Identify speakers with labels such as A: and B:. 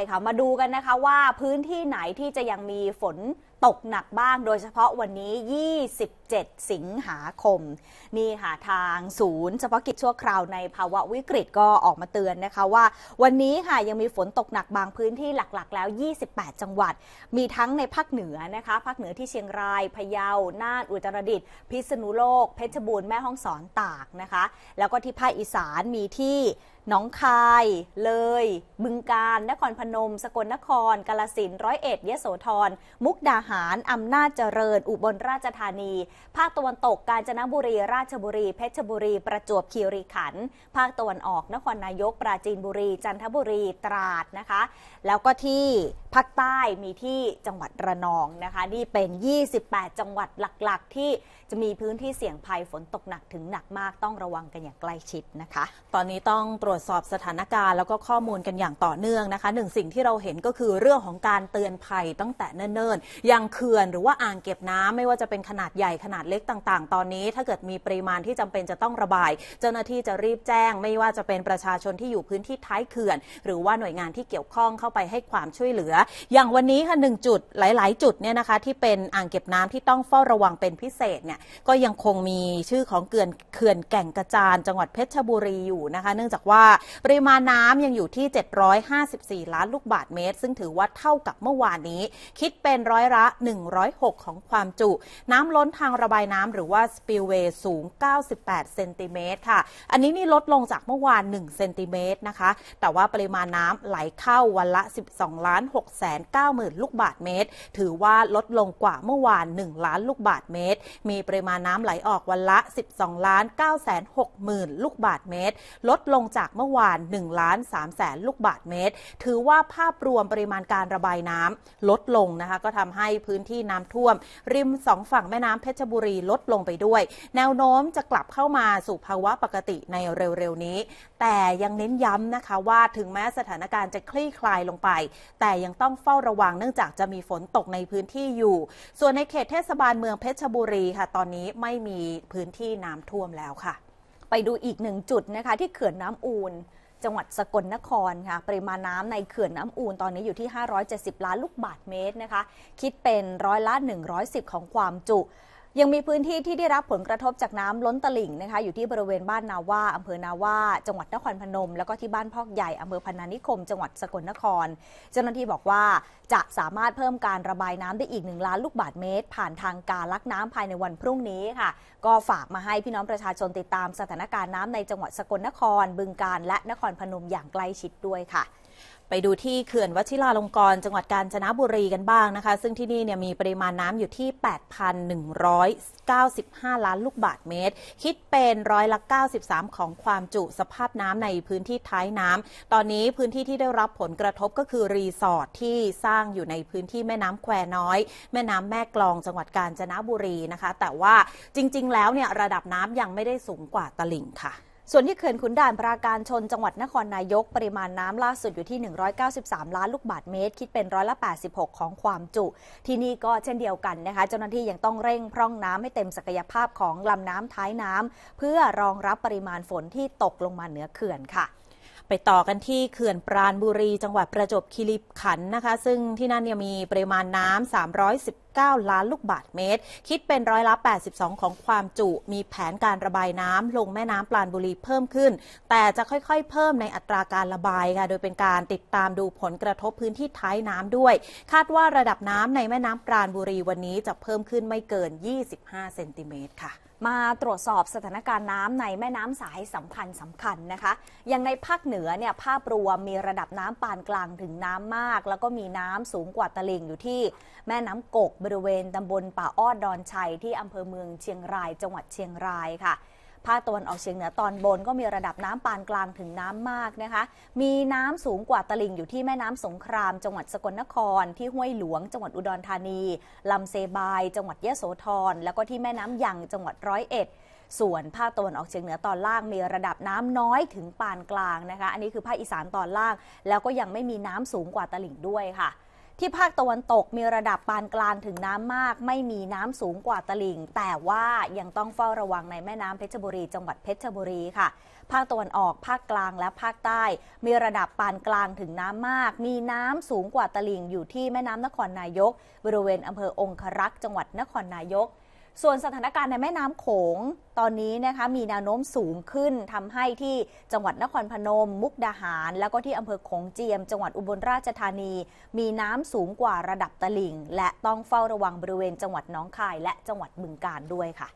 A: ใช่ค่ะมาดูกันนะคะว่าพื้นที่ไหนที่จะยังมีฝนตกหนักบ้างโดยเฉพาะวันนี้ 27 สิงหาคม นี่ค่ะทางศูนย์เฉพาะกิจชั่วคราวในภาวะวิกฤตก็ออกมาเตือนนะคะว่า วันนี้ค่ะยังมีฝนตกหนักบางพื้นที่หลักๆ แล้ว 28 จังหวัด มีทั้งในภาคเหนือนะคะภาคเหนือที่เชียงราย พะเยา น่าน อุตรดิตถ์ พิษณุโลก เพชรบูรณ์ แม่ฮ่องสอนตากนะคะ แล้วก็ที่ภาคอีสานมีที่น้องคาย เลย บึงกาฬนครพนม สกลนคร กาลสินร้อยเอ็ดยโสธร มุกดาหารอำนาจเจริญอุบลราชธานี ภาคตะวันตกกาญจนบุรี ราชบุรี เพชรบุรีประจวบคีรีขันธ์ภาคตะวันออกนครนายก ปราจีนบุรีจันทบุรีตราดนะคะ แล้วก็ที่ภาคใต้มีที่จังหวัดระนองนะคะนี่เป็น 28 จังหวัดหลักๆ ที่จะมีพื้นที่เสี่ยงภัยฝนตกหนักถึงหนักมากต้องระวังกันอย่างใกล
B: ้ชิดนะคะ ตอนนี้ต้องตรวจสอบสถานการณ์แล้วก็ข้อมูลกันอย่างต่อเนื่องนะคะหนึ่งสิ่งที่เราเห็นก็คือเรื่องของการเตือนภัยตั้งแต่เนิ่นๆอย่างังเขื่อนหรือว่าอ่างเก็บน้ำไม่ว่าจะเป็นขนาดใหญ่ขนาดเล็กต่างๆ ตอนนี้ถ้าเกิดมีปริมาณที่จำเป็นจะต้องระบาย เจ้าหน้าที่จะรีบแจ้งไม่ว่าจะเป็นประชาชนที่อยู่พื้นที่ท้ายเขื่อน หรือว่าหน่วยงานที่เกี่ยวข้องเข้าไปให้ความช่วยเหลือ อย่างวันนี้ค่ะหนึ่งจุดหลาย ๆ จุดเนี่ยนะคะที่เป็นอ่างเก็บน้ำที่ต้องเฝ้าระวังเป็นพิเศษเนี่ยก็ยังคงมีชื่อของเขื่อนเขื่อนแก่งกระจานจังหวัดเพชรบุรีอยู่นะคะเนื่องจากว่าปริมาณน้ำยังอยู่ที่ 754 ล้านลูกบาทเมตร ซึ่งถือว่าเท่ากับเมื่อวานนี้ คิดเป็นร้อยละ106 ของความจุ น้ำล้นทางระบายน้ำหรือว่าสปิลเวย์สูง 98เซนติเมตรค่ะ อันนี้นี่ลดลงจากเมื่อวาน1เซนติเมตรนะคะ แต่ว่าปริมาณน้ำไหลเข้าวันละ 12ล้าน6แสน9หมื่นลูกบาทเมตร ถือว่าลดลงกว่าเมื่อวาน 1 ล้านลูกบาทเมตร มีปริมาณน้ำไหลออกวันละ 12ล้าน9แสน6หมื่นลูกบาทเมตร ลดลงจากเมื่อวาน1ล้าน3แสนลูกบาทเมตร ถือว่าภาพรวมปริมาณการระบายน้ำลดลงนะคะก็ทำให้พื้นที่น้ำท่วม ริมสองฝั่งแม่น้ำเพชรบุรีลดลงไปด้วย แนวโน้มจะกลับเข้ามาสู่ภาวะปกติในเร็วๆนี้ แต่ยังเน้นย้ำนะคะว่าถึงแม้สถานการณ์จะคลี่คลายลงไป แต่ยังต้องเฝ้าระวังเนื่องจากจะมีฝนตกในพื้นที่อยู่ ส่วนในเขตเทศบาลเมืองเพชรบุรีค่ะ ตอนนี้ไม่มีพื้นที่น้ำท่วมแล้วค่ะ ไปดูอีกห
A: นึ่งจุดนะคะ ที่เขื่อนน้ำอูนจังหวัดสกลนครค่ะ ปริมาณน้ำในเขื่อนน้ำอูนตอนนี้อยู่ที่ 570 ล้านลูกบาทเมตรนะคะ คิดเป็นร้อยละ110 ของความจุยังมีพื้นที่ที่ได้รับผลกระทบจากน้ำล้นตลิ่งนะคะ อยู่ที่บริเวณบ้านนาว่าอำเภอนาว่าจังหวัดนครพนม แล้วก็ที่บ้านพอกใหญ่อำเภอพนานิคมจังหวัดสกลนคร เจ้าหน้าที่บอกว่าจะสามารถเพิ่มการระบายน้ำได้อีก 1 ล้านลูกบาศก์เมตร ผ่านทางการลักน้ำภายในวันพรุ่งนี้ค่ะ ก็ฝากมาให้พี่น้องประชาชนติดตามสถานการณ์น้ำในจ
B: ังหวัดสกลนคร บึงการและนครพนมอย่างใกล้ชิดด้วยค่ะไปดูที่เขื่อนวชิราลงกรณ์จังหวัดกาญจนบุรีกันบ้างนะคะ ซึ่งที่นี่เนี่ยมีปริมาณน้ำอยู่ที่ 8,195ล้านลูกบาทเมตร คิดเป็นร้อยละ 93 ของความจุสภาพน้ำในพื้นที่ท้ายน้ำตอนนี้พื้นที่ที่ได้รับผลกระทบก็คือรีสอร์ทที่สร้างอยู่ในพื้นที่แม่น้ำแควน้อยแม่น้ำแม่กลองจังหวัดกาญจนบุรีนะคะ แต่ว่าจริงๆแล้วเนี่ยระดับน้ำยังไม่ได้สูงกว่าตลิ่งค่ะ
A: ส่วนที่เขื่อนขุนด่านปราการชนจังหวัดนครนายกปริมาณน้ำล่าสุดอยู่ที่ 193 ล้านลูกบาศก์เมตรคิดเป็นร้อยละ86 ของความจุ ที่นี่ก็เช่นเดียวกันนะคะเจ้าหน้าที่ยังต้องเร่งพร่องน้ำให้เต็มศักยภาพของลำน้ำท้ายน้ำเพื่อรองรับปริมาณฝน
B: ที่ตกลงมาเหนือเขื่อนค่ะไปต่อกันที่เขื่อนปราณบุรี จังหวัดประจวบคีรีขันนะคะ ซึ่งที่นั่นเนี่ยมีปริมาณน้ำ319 ล้านลูกบาทเมตร คิดเป็นร้อยละ 82 ของความจุ มีแผนการระบายน้ำลงแม่น้ำปราณบุรีเพิ่มขึ้น แต่จะค่อยๆ เพิ่มในอัตราการระบายค่ะ โดยเป็นการติดตามดูผลกระทบพื้นที่ท้ายน้ำด้วย คาดว่าระดับน้ำในแม่น้ำปราณบุรีวันนี้จะเพิ่มขึ้นไม่เกิน25เซนติเมตรค่ะมาตรวจสอบสถานการณ์น้ำในแม่น้ำสายส
A: ำคัญสำคัญนะคะ อย่างในภาคเหนือเนี่ยภาพรวมมีระดับน้ำปานกลางถึงน้ำมาก แล้วก็มีน้ำสูงกว่าตลิ่งอยู่ที่แม่น้ำกกบริเวณตำบลป่าอ้อดอนชัยที่อำเภอเมืองเชียงราย จังหวัดเชียงรายค่ะภาคตะวันออกเฉียงเหนือตอนบนก็มีระดับน้ำปานกลางถึงน้ำมากนะคะ มีน้ำสูงกว่าตลิ่งอยู่ที่แม่น้ำสงครามจังหวัดสกลนครที่ห้วยหลวงจังหวัดอุดรธานี ลำเซบาย จังหวัดยะโสธรแล้วก็ที่แม่น้ํำยังจังหวัดร้อยเอ็ดส่วนภาคตะวันออกเฉียงเหนือตอนล่าง มีระดับน้ำน้อยถึงปานกลางนะคะอันนี้คือภาคอีสานตอนล่างแล้วก็ยังไม่มีน้ำสูงกว่าตลิ่งด้วยค่ะที่ภาคตะวันตกมีระดับปานกลางถึงน้ำมาก ไม่มีน้ำสูงกว่าตลิ่ง แต่ว่ายังต้องเฝ้าระวังในแม่น้ำเพชรบุรีจังหวัดเพชรบุรีค่ะภาคตะวันออกภาคกลางและภาคใต้มีระดับปานกลางถึงน้ำมาก มีน้ำสูงกว่าตลิ่ง อยู่ที่แม่น้ำนครนายก บริเวณอำเภอองครักษ์จังหวัดนครนายกส่วนสถานการณ์ในแม่น้ำโขง ตอนนี้นะคะ มีแนวโน้มสูงขึ้นทำให้ที่จังหวัดนครพนมมุกดาหาร แล้วก็ที่อำเภอโขงเจียม จังหวัดอุบลราชธานี มีน้ำสูงกว่าระดับตลิ่ง และต้องเฝ้าระวังบริเวณจังหวัดน้องคายและจังหวัดบึงกาฬด้วยค่ะ